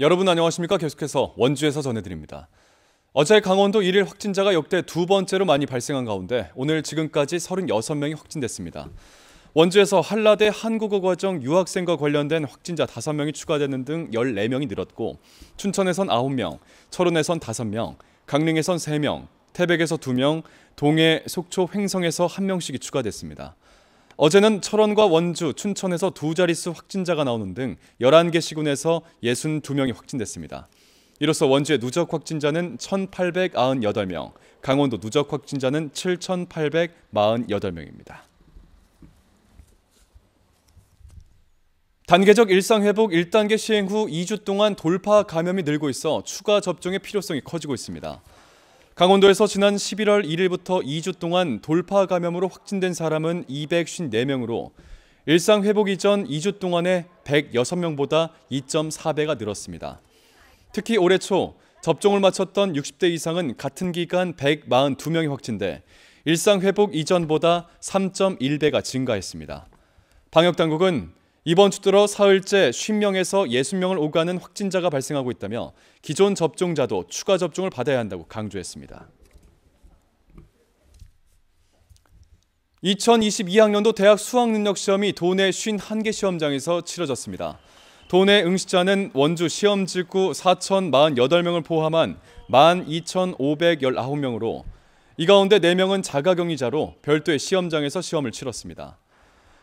여러분 안녕하십니까? 계속해서 원주에서 전해드립니다. 어제 강원도 1일 확진자가 역대 두 번째로 많이 발생한 가운데 오늘 지금까지 36명이 확진됐습니다. 원주에서 한라대 한국어과정 유학생과 관련된 확진자 5명이 추가되는 등 14명이 늘었고 춘천에선 9명, 철원에선 5명, 강릉에선 3명, 태백에서 2명, 동해, 속초, 횡성에서 1명씩이 추가됐습니다. 어제는 철원과 원주, 춘천에서 두 자릿수 확진자가 나오는 등 11개 시군에서 62명이 확진됐습니다. 이로써 원주의 누적 확진자는 1,898명, 강원도 누적 확진자는 7,848명입니다. 단계적 일상회복 1단계 시행 후 2주 동안 돌파 감염이 늘고 있어 추가 접종의 필요성이 커지고 있습니다. 강원도에서 지난 11월 1일부터 2주 동안 돌파 감염으로 확진된 사람은 254명으로 일상 회복 이전 2주 동안에 106명보다 2.4배가 늘었습니다. 특히 올해 초 접종을 마쳤던 60대 이상은 같은 기간 142명이 확진돼 일상 회복 이전보다 3.1배가 증가했습니다. 방역 당국은 이번 주 들어 사흘째 50명에서 60명을 오가는 확진자가 발생하고 있다며 기존 접종자도 추가 접종을 받아야 한다고 강조했습니다. 2022학년도 대학 수학능력 시험이 도내 51개 시험장에서 치러졌습니다. 도내 응시자는 원주 시험지구 4,048명을 포함한 12,519명으로 이 가운데 4명은 자가격리자로 별도의 시험장에서 시험을 치렀습니다.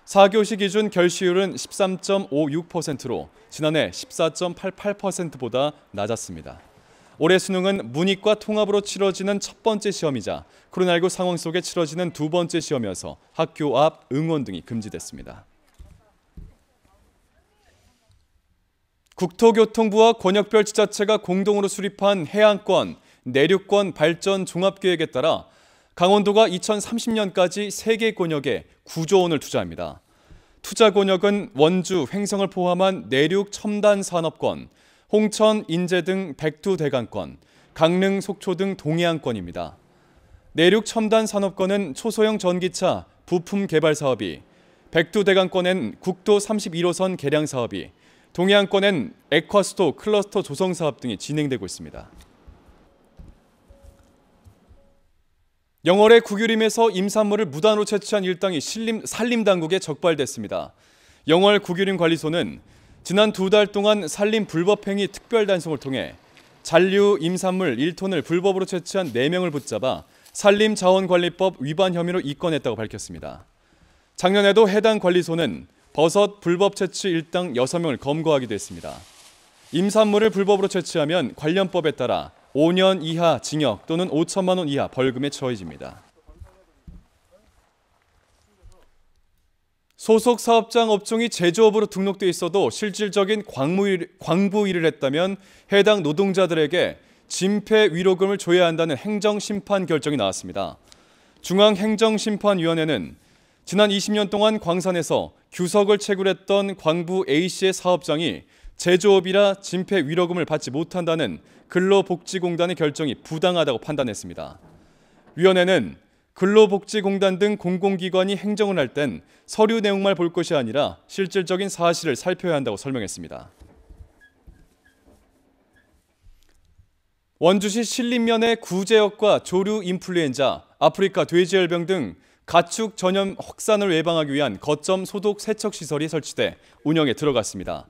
4교시 기준 결시율은 13.56%로 지난해 14.88%보다 낮았습니다. 올해 수능은 문이과 통합으로 치러지는 첫 번째 시험이자 코로나19 상황 속에 치러지는 두 번째 시험이어서 학교 앞 응원 등이 금지됐습니다. 국토교통부와 권역별 지자체가 공동으로 수립한 해안권, 내륙권 발전 종합계획에 따라 강원도가 2030년까지 세개 권역에 9조 원을 투자합니다. 투자 권역은 원주, 횡성을 포함한 내륙 첨단 산업권, 홍천, 인제 등 백두 대강권, 강릉, 속초 등 동해안권입니다. 내륙 첨단 산업권은 초소형 전기차 부품 개발 사업이, 백두 대강권엔 국도 31호선 개량 사업이, 동해안권엔 에콰스토 클러스터 조성 사업 등이 진행되고 있습니다. 영월의 구규림에서 임산물을 무단으로 채취한 일당이 신림 산림 당국에 적발됐습니다. 영월 구규림 관리소는 지난 두 달 동안 산림 불법행위 특별 단속을 통해 잔류 임산물 1톤을 불법으로 채취한 4명을 붙잡아 산림자원관리법 위반 혐의로 입건했다고 밝혔습니다. 작년에도 해당 관리소는 버섯 불법 채취 일당 6명을 검거하기도 했습니다. 임산물을 불법으로 채취하면 관련법에 따라 5년 이하 징역 또는 5천만 원 이하 벌금에 처해집니다. 소속 사업장 업종이 제조업으로 등록돼 있어도 실질적인 광무일, 광부 일을 했다면 해당 노동자들에게 진폐 위로금을 줘야 한다는 행정심판 결정이 나왔습니다. 중앙행정심판위원회는 지난 20년 동안 광산에서 규석을 채굴했던 광부 A씨의 사업장이 제조업이라 진폐 위로금을 받지 못한다는 근로복지공단의 결정이 부당하다고 판단했습니다. 위원회는 근로복지공단 등 공공기관이 행정을 할 땐 서류 내용만 볼 것이 아니라 실질적인 사실을 살펴야 한다고 설명했습니다. 원주시 신림면의 구제역과 조류 인플루엔자, 아프리카 돼지열병 등 가축 전염 확산을 예방하기 위한 거점 소독 세척 시설이 설치돼 운영에 들어갔습니다.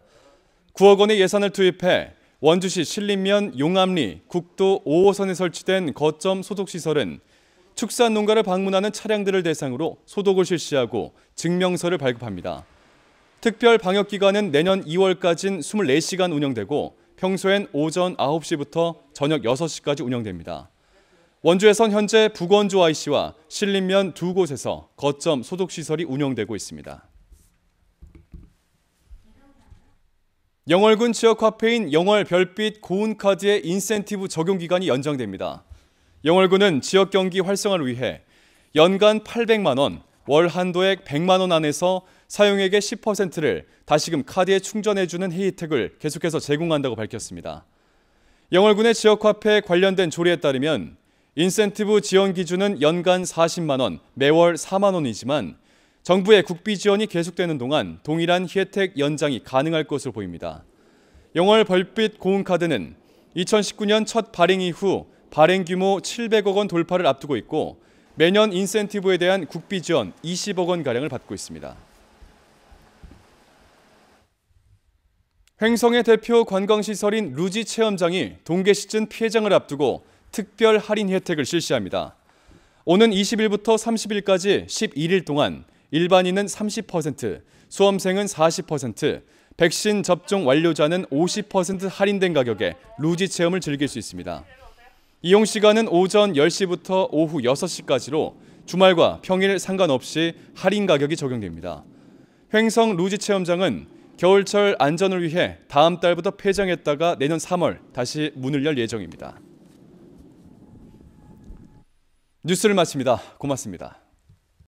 9억 원의 예산을 투입해 원주시 신림면 용암리 국도 5호선에 설치된 거점 소독시설은 축산 농가를 방문하는 차량들을 대상으로 소독을 실시하고 증명서를 발급합니다. 특별 방역 기간은 내년 2월까지는 24시간 운영되고 평소엔 오전 9시부터 저녁 6시까지 운영됩니다. 원주에선 현재 북원주 IC와 신림면 두 곳에서 거점 소독시설이 운영되고 있습니다. 영월군 지역화폐인 영월별빛 고운카드의 인센티브 적용 기간이 연장됩니다. 영월군은 지역 경기 활성화를 위해 연간 800만 원, 월 한도액 100만 원 안에서 사용액의 10%를 다시금 카드에 충전해주는 혜택을 계속해서 제공한다고 밝혔습니다. 영월군의 지역화폐 관련된 조례에 따르면 인센티브 지원 기준은 연간 40만 원, 매월 4만 원이지만 정부의 국비 지원이 계속되는 동안 동일한 혜택 연장이 가능할 것으로 보입니다. 영월 벌빛 고운카드는 2019년 첫 발행 이후 발행 규모 700억 원 돌파를 앞두고 있고 매년 인센티브에 대한 국비 지원 20억 원 가량을 받고 있습니다. 횡성의 대표 관광시설인 루지 체험장이 동계 시즌 피장을 앞두고 특별 할인 혜택을 실시합니다. 오는 20일부터 30일까지 11일 동안 일반인은 30%, 수험생은 40%, 백신 접종 완료자는 50% 할인된 가격에 루지 체험을 즐길 수 있습니다. 이용 시간은 오전 10시부터 오후 6시까지로 주말과 평일 상관없이 할인 가격이 적용됩니다. 횡성 루지 체험장은 겨울철 안전을 위해 다음 달부터 폐장했다가 내년 3월 다시 문을 열 예정입니다. 뉴스를 마칩니다. 고맙습니다.